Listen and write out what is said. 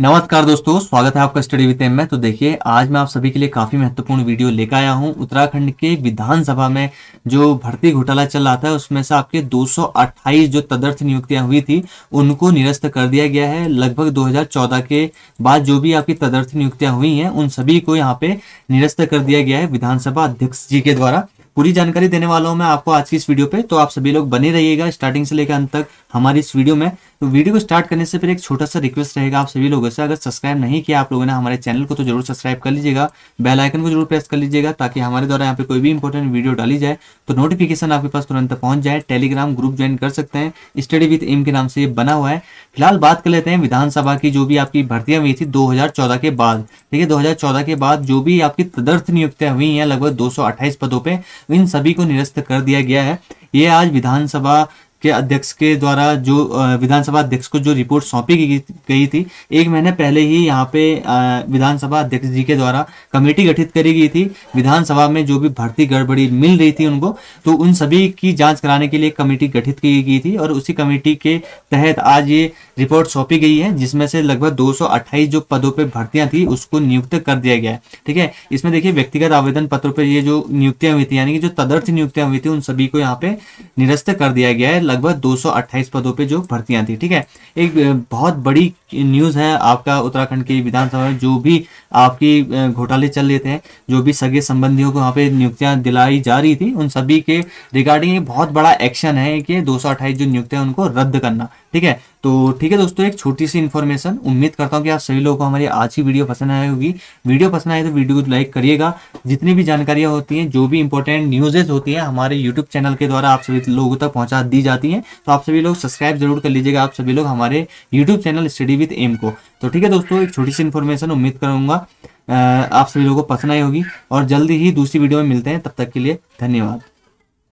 नमस्कार दोस्तों स्वागत है आपका स्टडी विद में तो देखिए आज मैं आप सभी के लिए काफी महत्वपूर्ण वीडियो लेकर आया हूं उत्तराखंड के विधानसभा में जो भर्ती घोटाला चल रहा था उसमें से आपके 228 जो तदर्थ नियुक्तियां हुई थी उनको निरस्त कर दिया गया है लगभग 2014 के बाद जो भी आपकी तदर्थ नियुक्तियां हुई हैं उन सभी को यहाँ पे निरस्त कर दिया गया है विधानसभा अध्यक्ष जी के द्वारा पूरी जानकारी देने वाला हूँ मैं आपको आज की इस वीडियो पे तो आप सभी लोग बने रहिएगा स्टार्टिंग से लेकर अंत तक हमारी इस वीडियो में तो वीडियो को स्टार्ट करने से पहले एक छोटा सा रिक्वेस्ट रहेगा आप सभी लोगों से अगर सब्सक्राइब नहीं किया आप लोगों ने हमारे चैनल को तो जरूर सब्सक्राइब कर लीजिएगा बेल आइकन को जरूर प्रेस कर लीजिएगा ताकि हमारे द्वारा यहाँ पे कोई भी इंपॉर्टेंट वीडियो डाली जाए तो नोटिफिकेशन आपके पास तुरंत पहुंच जाए टेलीग्राम ग्रुप ज्वाइन कर सकते हैं स्टडी विथ एम के नाम से ये बना हुआ है फिलहाल बात कर लेते हैं विधानसभा की जो भी आपकी भर्तियां हुई थी दो के बाद ठीक है दो के बाद जो भी आपकी तदर्थ नियुक्तियां हुई हैं लगभग दो पदों पर इन सभी को निरस्त कर दिया गया है ये आज विधानसभा के अध्यक्ष के द्वारा जो विधानसभा अध्यक्ष को जो रिपोर्ट सौंपी गई थी एक महीने पहले ही यहाँ पे विधानसभा अध्यक्ष जी के द्वारा कमेटी गठित करी गई थी विधानसभा में जो भी भर्ती गड़बड़ी मिल रही थी उनको तो उन सभी की जांच कराने के लिए कमेटी गठित की गई थी और उसी कमेटी के तहत आज ये रिपोर्ट सौंपी गई है जिसमें से लगभग दो जो पदों पर भर्तियां थी उसको नियुक्त कर दिया गया है ठीक है इसमें देखिए व्यक्तिगत आवेदन पत्रों पर ये जो नियुक्तियां हुई थी यानी कि जो तदर्थ नियुक्तियां हुई थी उन सभी को यहाँ पे निरस्त कर दिया गया है लगभग 228 पदों पे जो भर्तियां थी ठीक है एक बहुत बड़ी न्यूज़ है आपका उत्तराखंड की विधानसभा में जो भी आपकी घोटाले चल रहे थे जो भी सगे संबंधियों को वहाँ पे नियुक्तियां दिलाई जा रही थी उन सभी के रिगार्डिंग ये बहुत बड़ा एक्शन है कि दो जो नियुक्तियां उनको रद्द करना ठीक है तो ठीक है दोस्तों एक छोटी सी इन्फॉर्मेशन उम्मीद करता हूँ कि आप सभी लोगों को हमारी आज की वीडियो पसंद आई होगी वीडियो पसंद आए तो वीडियो को लाइक करिएगा जितनी भी जानकारियाँ होती हैं जो भी इंपॉर्टेंट न्यूजेज होती है हमारे यूट्यूब चैनल के द्वारा आप सभी लोगों तक पहुँचा दी जाती जाती हैं तो आप सभी लोग सब्सक्राइब जरूर कर लीजिएगा आप सभी लोग हमारे YouTube channel study with M को तो ठीक है दोस्तों एक छोटी सी इन्फॉर्मेशन उम्मीद करूँगा आप सभी लोगों को पसंद आई होगी और जल्दी ही दूसरी वीडियो में मिलते हैं तब तक के लिए धन्यवाद